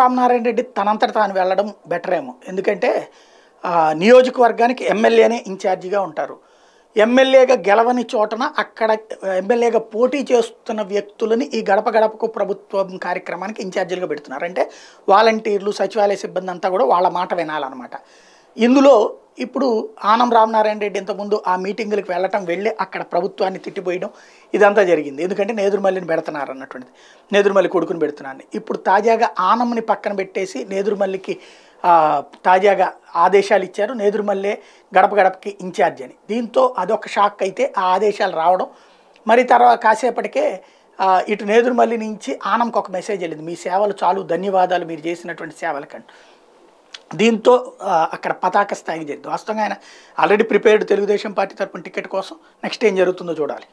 రామనారాయణ రెడ్డి తనంతట తాను వెళ్ళడం బెటర్ ఏమో ఎందుకంటే నియోజకవర్గానికి ఎమ్మెల్యేనే ఇన్ఛార్జిగా ఉంటారు ఎమ్మెల్యేగా గెలవని చోటన అక్కడ ఎమ్మెల్యేగా పోటీ చేస్తున్న వ్యక్తులని ఈ గడప గడపకు ప్రభుత్వం కార్యక్రమానికి ఇన్ఛార్జీలుగా పెడుతున్నారు అంటే వాలంటీర్లు సచివాలయ సిబ్బంది అంతా కూడా వాళ్ళ మాట వినాలన్నమాట ఇందులో ఇప్పుడు ఆనం రామనారాయణ రెడ్డి ఇంతకుముందు ఆ మీటింగులకు వెళ్ళటం వెళ్ళి అక్కడ ప్రభుత్వాన్ని తిట్టిపోయడం ఇదంతా జరిగింది ఎందుకంటే నేదురుమల్లిని పెడుతున్నారు అన్నటువంటిది నేదురుమల్లి కొడుకుని పెడుతున్నాను ఇప్పుడు తాజాగా ఆనంని పక్కన పెట్టేసి నేదురుమల్లికి తాజాగా ఆదేశాలు ఇచ్చారు నేదురుమల్లే గడప గడపకి ఇన్ఛార్జ్ అని దీంతో అదొక షాక్ అయితే ఆ ఆదేశాలు రావడం మరి తర్వాత కాసేపటికే ఇటు నేదురుమల్లి నుంచి ఆనంకు ఒక మెసేజ్ వెళ్ళింది మీ సేవలు చాలు ధన్యవాదాలు మీరు చేసినటువంటి సేవలకంటూ దీంతో అక్కడ పతాక స్థాయికి చేద్దాం వాస్తవంగా ఆయన ఆల్రెడీ ప్రిపేర్డ్ తెలుగుదేశం పార్టీ తరపున టికెట్ కోసం నెక్స్ట్ ఏం జరుగుతుందో చూడాలి